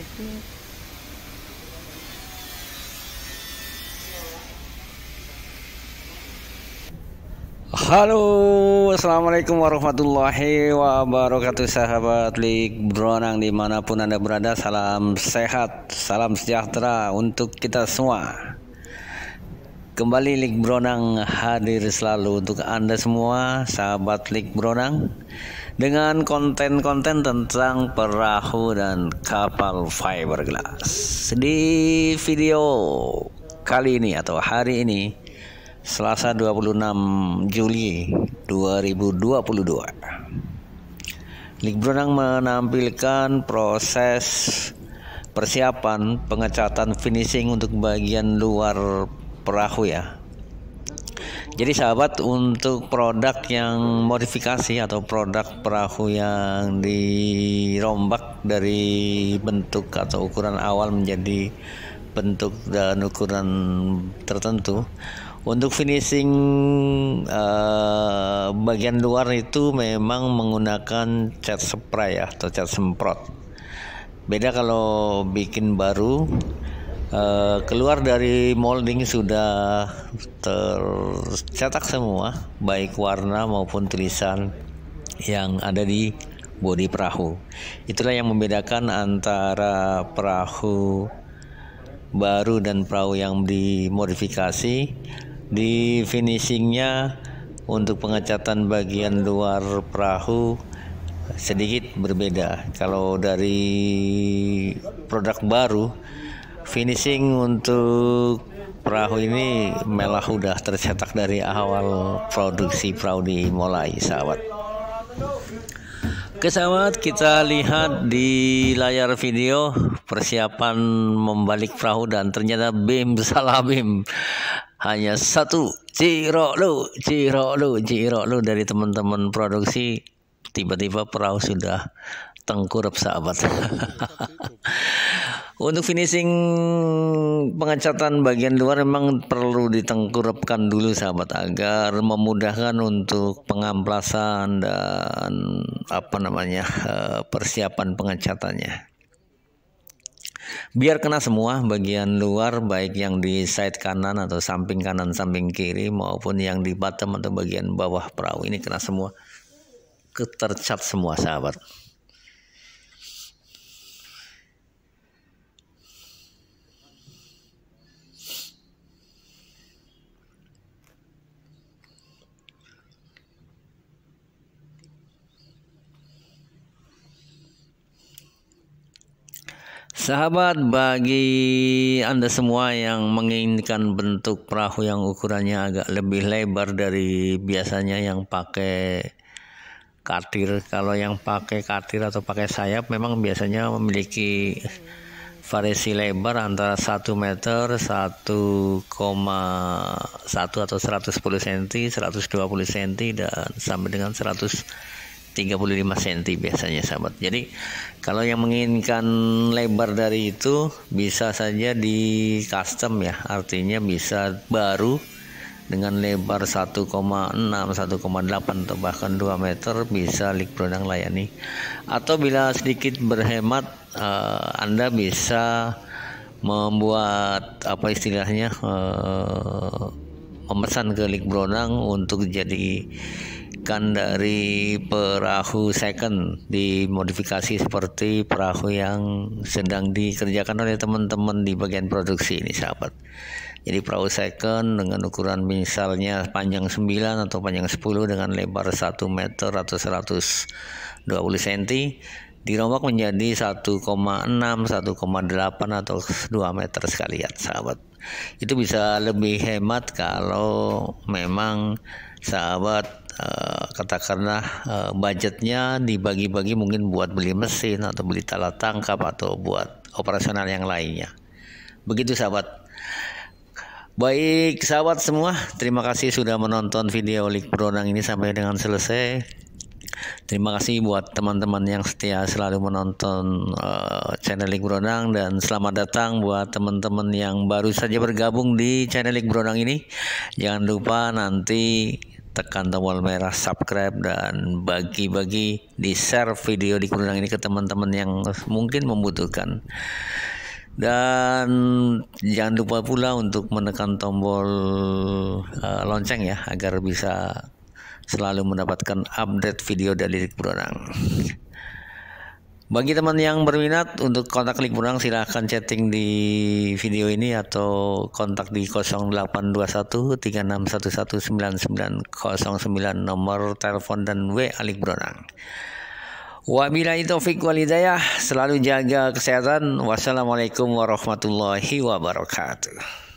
itu Halo, assalamualaikum warahmatullahi wabarakatuh sahabat Lik Bronang dimanapun anda berada Salam sehat, salam sejahtera untuk kita semua Kembali Lik Bronang hadir selalu untuk anda semua sahabat Lik Bronang dengan konten-konten tentang perahu dan kapal fiberglass. Di video kali ini atau hari ini Selasa 26 Juli 2022. Lik Brunang menampilkan proses persiapan pengecatan finishing untuk bagian luar perahu ya jadi sahabat untuk produk yang modifikasi atau produk perahu yang dirombak dari bentuk atau ukuran awal menjadi bentuk dan ukuran tertentu. Untuk finishing eh, bagian luar itu memang menggunakan cat spray ya, atau cat semprot. Beda kalau bikin baru Eh, keluar dari molding sudah tercetak semua baik warna maupun tulisan yang ada di bodi perahu itulah yang membedakan antara perahu baru dan perahu yang dimodifikasi di finishingnya untuk pengecatan bagian luar perahu sedikit berbeda kalau dari produk baru finishing untuk perahu ini melah udah tercetak dari awal produksi perahu dimulai sahabat Oke kita lihat di layar video persiapan membalik perahu dan ternyata bim salah bim hanya satu ciro lu ciro lu ciro lu dari teman-teman produksi tiba-tiba perahu sudah tengkurap sahabat Untuk finishing pengecatan bagian luar memang perlu ditengkurapkan dulu sahabat agar memudahkan untuk pengamplasan dan apa namanya eh, persiapan pengecatannya. Biar kena semua bagian luar baik yang di side kanan atau samping kanan samping kiri maupun yang di bottom atau bagian bawah perahu ini kena semua. ketercat semua sahabat. Sahabat, bagi Anda semua yang menginginkan bentuk perahu yang ukurannya agak lebih lebar dari biasanya yang pakai katir, kalau yang pakai katir atau pakai sayap memang biasanya memiliki variasi lebar antara 1 meter, 1,1 atau 110 cm, 120 cm dan sampai dengan 100 35 cm biasanya sahabat. Jadi kalau yang menginginkan lebar dari itu bisa saja di custom ya. Artinya bisa baru dengan lebar 1,6, 1,8 atau bahkan 2 meter bisa Lik layani. Atau bila sedikit berhemat eh, Anda bisa membuat apa istilahnya eh, memesan ke Lik untuk jadi ikan dari perahu second dimodifikasi seperti perahu yang sedang dikerjakan oleh teman-teman di bagian produksi ini sahabat jadi perahu second dengan ukuran misalnya panjang 9 atau panjang 10 dengan lebar 1 meter atau 120 cm dirombak menjadi 1,6, 1,8 atau 2 meter sekalian ya, sahabat. Itu bisa lebih hemat kalau memang sahabat eh, katakanlah eh, budgetnya dibagi-bagi mungkin buat beli mesin atau beli talat tangkap atau buat operasional yang lainnya. Begitu sahabat. Baik sahabat semua, terima kasih sudah menonton video Lik Pronang ini sampai dengan selesai. Terima kasih buat teman-teman yang setia selalu menonton uh, channel Lik Brodang dan selamat datang buat teman-teman yang baru saja bergabung di channel Lik Brodang ini. Jangan lupa nanti tekan tombol merah subscribe dan bagi-bagi di share video di Brodang ini ke teman-teman yang mungkin membutuhkan dan jangan lupa pula untuk menekan tombol uh, lonceng ya agar bisa selalu mendapatkan update video dari Lirik Berwenang. Bagi teman yang berminat untuk kontak Lirik Berwenang silahkan chatting di video ini atau kontak di 0821 36119909 nomor telepon dan WA Lirik Berwenang. Wabillahi taufik walidayah, selalu jaga kesehatan. Wassalamualaikum warahmatullahi wabarakatuh.